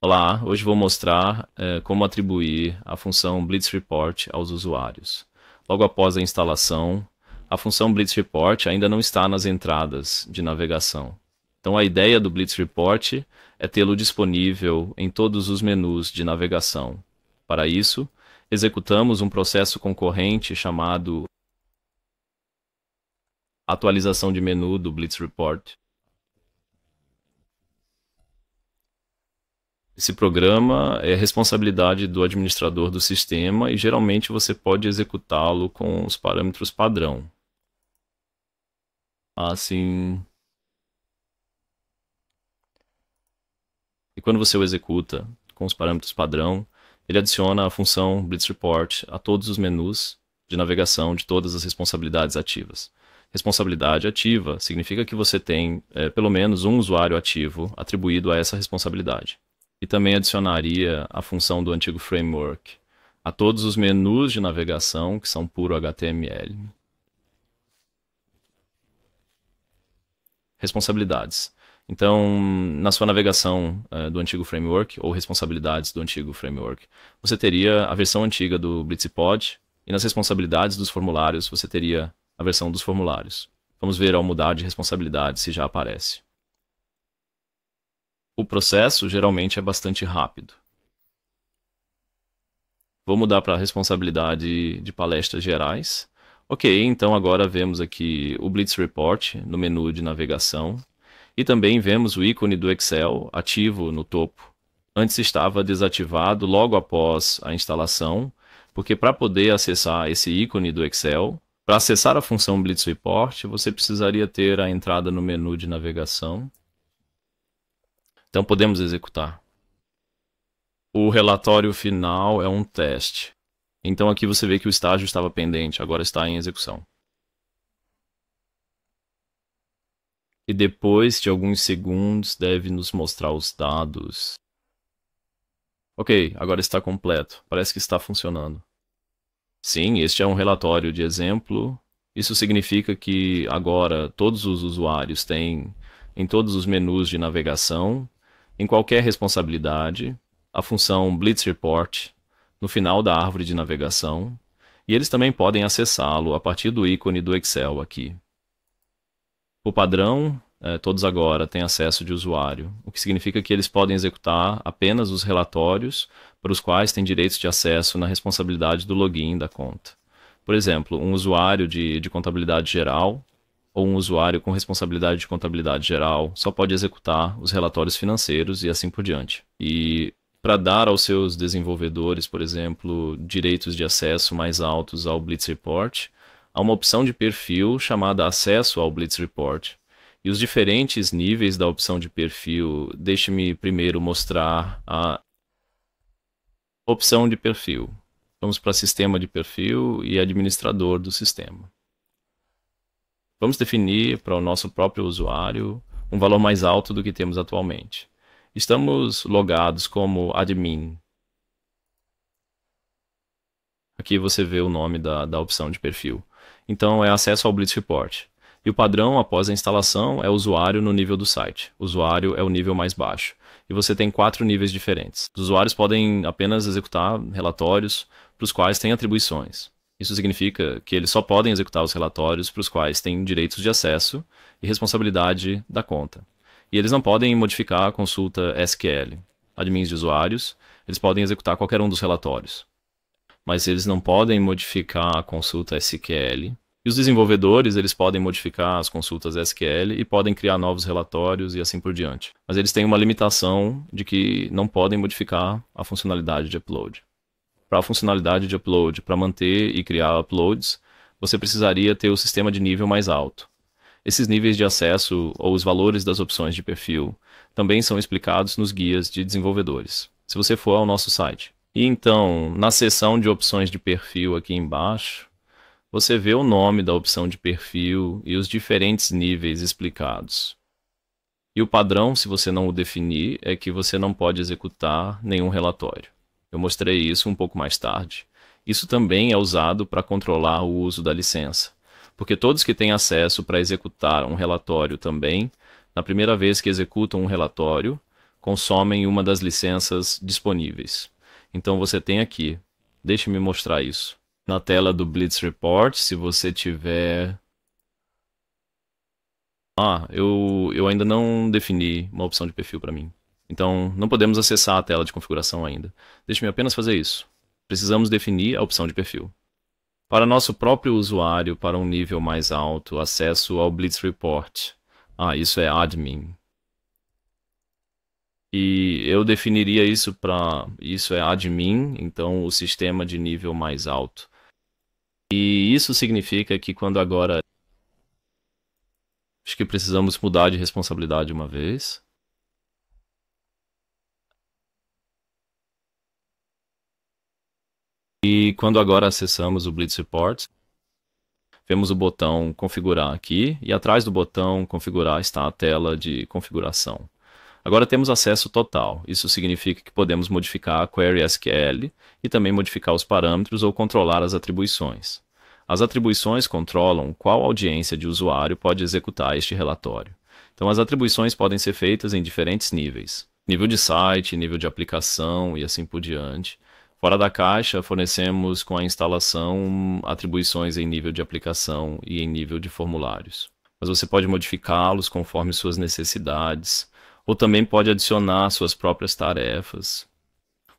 Olá, hoje vou mostrar eh, como atribuir a função Blitz Report aos usuários. Logo após a instalação, a função Blitz Report ainda não está nas entradas de navegação. Então a ideia do Blitz Report é tê-lo disponível em todos os menus de navegação. Para isso, executamos um processo concorrente chamado atualização de menu do Blitz Report. Esse programa é responsabilidade do administrador do sistema e geralmente você pode executá-lo com os parâmetros padrão. Assim. E quando você o executa com os parâmetros padrão, ele adiciona a função Blitz Report a todos os menus de navegação de todas as responsabilidades ativas. Responsabilidade ativa significa que você tem é, pelo menos um usuário ativo atribuído a essa responsabilidade e também adicionaria a função do antigo framework a todos os menus de navegação que são puro HTML. Responsabilidades. Então, na sua navegação uh, do antigo framework, ou responsabilidades do antigo framework, você teria a versão antiga do Blitzpod, e nas responsabilidades dos formulários, você teria a versão dos formulários. Vamos ver ao mudar de responsabilidade se já aparece. O processo geralmente é bastante rápido. Vou mudar para a responsabilidade de palestras gerais. Ok, então agora vemos aqui o Blitz Report no menu de navegação e também vemos o ícone do Excel ativo no topo. Antes estava desativado logo após a instalação, porque para poder acessar esse ícone do Excel, para acessar a função Blitz Report, você precisaria ter a entrada no menu de navegação então podemos executar. O relatório final é um teste. Então aqui você vê que o estágio estava pendente, agora está em execução. E depois de alguns segundos deve nos mostrar os dados. Ok, agora está completo. Parece que está funcionando. Sim, este é um relatório de exemplo. Isso significa que agora todos os usuários têm em todos os menus de navegação em qualquer responsabilidade, a função Blitz Report no final da árvore de navegação, e eles também podem acessá-lo a partir do ícone do Excel aqui. Por padrão, eh, todos agora têm acesso de usuário, o que significa que eles podem executar apenas os relatórios para os quais têm direitos de acesso na responsabilidade do login da conta. Por exemplo, um usuário de, de contabilidade geral ou um usuário com responsabilidade de contabilidade geral só pode executar os relatórios financeiros e assim por diante. E para dar aos seus desenvolvedores, por exemplo, direitos de acesso mais altos ao Blitz Report, há uma opção de perfil chamada Acesso ao Blitz Report. E os diferentes níveis da opção de perfil, deixe-me primeiro mostrar a opção de perfil. Vamos para Sistema de perfil e Administrador do sistema. Vamos definir para o nosso próprio usuário um valor mais alto do que temos atualmente. Estamos logados como admin. Aqui você vê o nome da, da opção de perfil. Então é acesso ao Blitz Report. E o padrão após a instalação é usuário no nível do site. Usuário é o nível mais baixo. E você tem quatro níveis diferentes. Os usuários podem apenas executar relatórios para os quais têm atribuições. Isso significa que eles só podem executar os relatórios para os quais têm direitos de acesso e responsabilidade da conta. E eles não podem modificar a consulta SQL. Admins de usuários, eles podem executar qualquer um dos relatórios. Mas eles não podem modificar a consulta SQL. E os desenvolvedores, eles podem modificar as consultas SQL e podem criar novos relatórios e assim por diante. Mas eles têm uma limitação de que não podem modificar a funcionalidade de upload para a funcionalidade de upload, para manter e criar uploads, você precisaria ter o sistema de nível mais alto. Esses níveis de acesso ou os valores das opções de perfil também são explicados nos guias de desenvolvedores, se você for ao nosso site. E então, na seção de opções de perfil aqui embaixo, você vê o nome da opção de perfil e os diferentes níveis explicados. E o padrão, se você não o definir, é que você não pode executar nenhum relatório. Eu mostrei isso um pouco mais tarde. Isso também é usado para controlar o uso da licença, porque todos que têm acesso para executar um relatório também, na primeira vez que executam um relatório, consomem uma das licenças disponíveis. Então você tem aqui, deixe-me mostrar isso. Na tela do Blitz Report, se você tiver ah, eu, eu ainda não defini uma opção de perfil para mim. Então, não podemos acessar a tela de configuração ainda. Deixe-me apenas fazer isso. Precisamos definir a opção de perfil. Para nosso próprio usuário, para um nível mais alto, acesso ao Blitz Report. Ah, isso é admin. E eu definiria isso para. Isso é admin, então o sistema de nível mais alto. E isso significa que quando agora. Acho que precisamos mudar de responsabilidade uma vez. E quando agora acessamos o Blitz Report, vemos o botão configurar aqui e atrás do botão configurar está a tela de configuração. Agora temos acesso total. Isso significa que podemos modificar a query SQL e também modificar os parâmetros ou controlar as atribuições. As atribuições controlam qual audiência de usuário pode executar este relatório. Então as atribuições podem ser feitas em diferentes níveis. Nível de site, nível de aplicação e assim por diante. Fora da caixa, fornecemos com a instalação atribuições em nível de aplicação e em nível de formulários. Mas você pode modificá-los conforme suas necessidades, ou também pode adicionar suas próprias tarefas.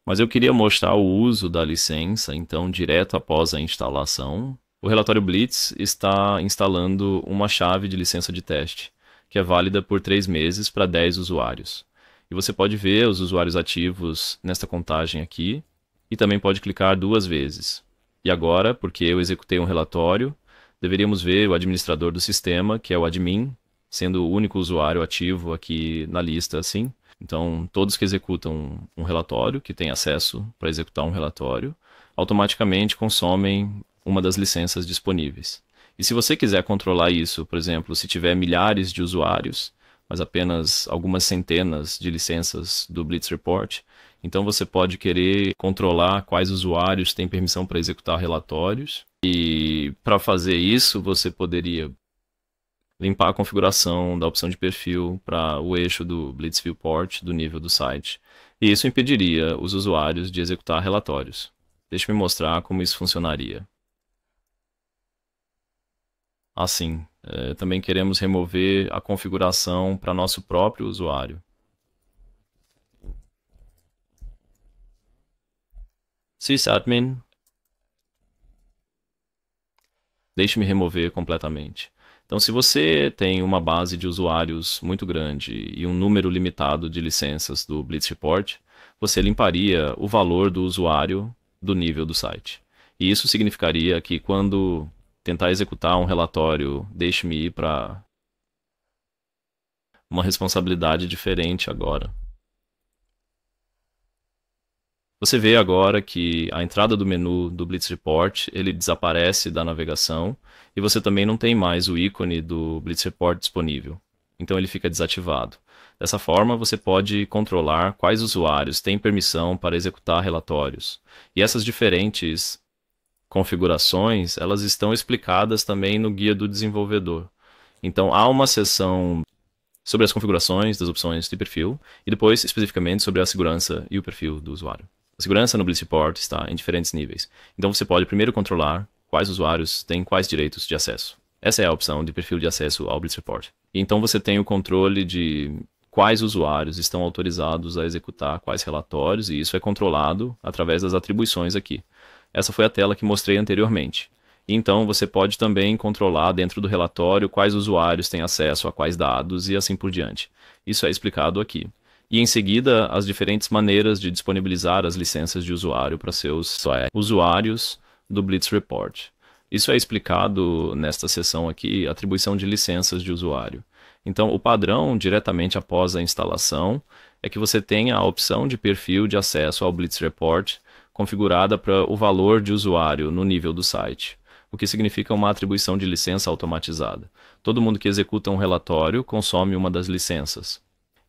Mas eu queria mostrar o uso da licença, então, direto após a instalação. O relatório Blitz está instalando uma chave de licença de teste, que é válida por 3 meses para 10 usuários. E você pode ver os usuários ativos nesta contagem aqui, e também pode clicar duas vezes. E agora, porque eu executei um relatório, deveríamos ver o administrador do sistema, que é o admin, sendo o único usuário ativo aqui na lista, assim. Então, todos que executam um relatório, que têm acesso para executar um relatório, automaticamente consomem uma das licenças disponíveis. E se você quiser controlar isso, por exemplo, se tiver milhares de usuários, mas apenas algumas centenas de licenças do Blitz Report, então você pode querer controlar quais usuários têm permissão para executar relatórios. E para fazer isso, você poderia limpar a configuração da opção de perfil para o eixo do Blitz Viewport do nível do site. E isso impediria os usuários de executar relatórios. deixe me mostrar como isso funcionaria. Assim, eh, também queremos remover a configuração para nosso próprio usuário. sysadmin. Deixe-me remover completamente. Então, se você tem uma base de usuários muito grande e um número limitado de licenças do Blitz Report, você limparia o valor do usuário do nível do site. E isso significaria que quando tentar executar um relatório, deixe-me ir para uma responsabilidade diferente agora. Você vê agora que a entrada do menu do Blitz Report ele desaparece da navegação e você também não tem mais o ícone do Blitz Report disponível. Então ele fica desativado. Dessa forma, você pode controlar quais usuários têm permissão para executar relatórios. E essas diferentes configurações, elas estão explicadas também no guia do desenvolvedor. Então há uma seção sobre as configurações das opções de perfil e depois especificamente sobre a segurança e o perfil do usuário. A segurança no Bliss Report está em diferentes níveis, então você pode primeiro controlar quais usuários têm quais direitos de acesso. Essa é a opção de perfil de acesso ao Blitz Report. E então você tem o controle de quais usuários estão autorizados a executar quais relatórios, e isso é controlado através das atribuições aqui. Essa foi a tela que mostrei anteriormente. Então você pode também controlar dentro do relatório quais usuários têm acesso a quais dados e assim por diante. Isso é explicado aqui e em seguida as diferentes maneiras de disponibilizar as licenças de usuário para seus usuários do Blitz Report. Isso é explicado nesta sessão aqui, atribuição de licenças de usuário. Então, o padrão, diretamente após a instalação, é que você tenha a opção de perfil de acesso ao Blitz Report configurada para o valor de usuário no nível do site, o que significa uma atribuição de licença automatizada. Todo mundo que executa um relatório consome uma das licenças.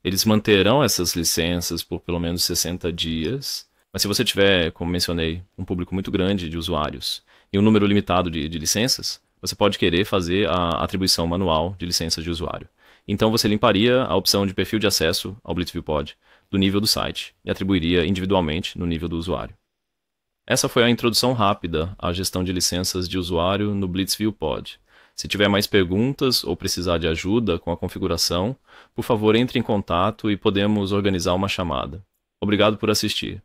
Eles manterão essas licenças por pelo menos 60 dias. Mas se você tiver, como mencionei, um público muito grande de usuários e um número limitado de, de licenças, você pode querer fazer a atribuição manual de licenças de usuário. Então você limparia a opção de perfil de acesso ao BlitzViewPod do nível do site e atribuiria individualmente no nível do usuário. Essa foi a introdução rápida à gestão de licenças de usuário no BlitzViewPod. Se tiver mais perguntas ou precisar de ajuda com a configuração, por favor entre em contato e podemos organizar uma chamada. Obrigado por assistir.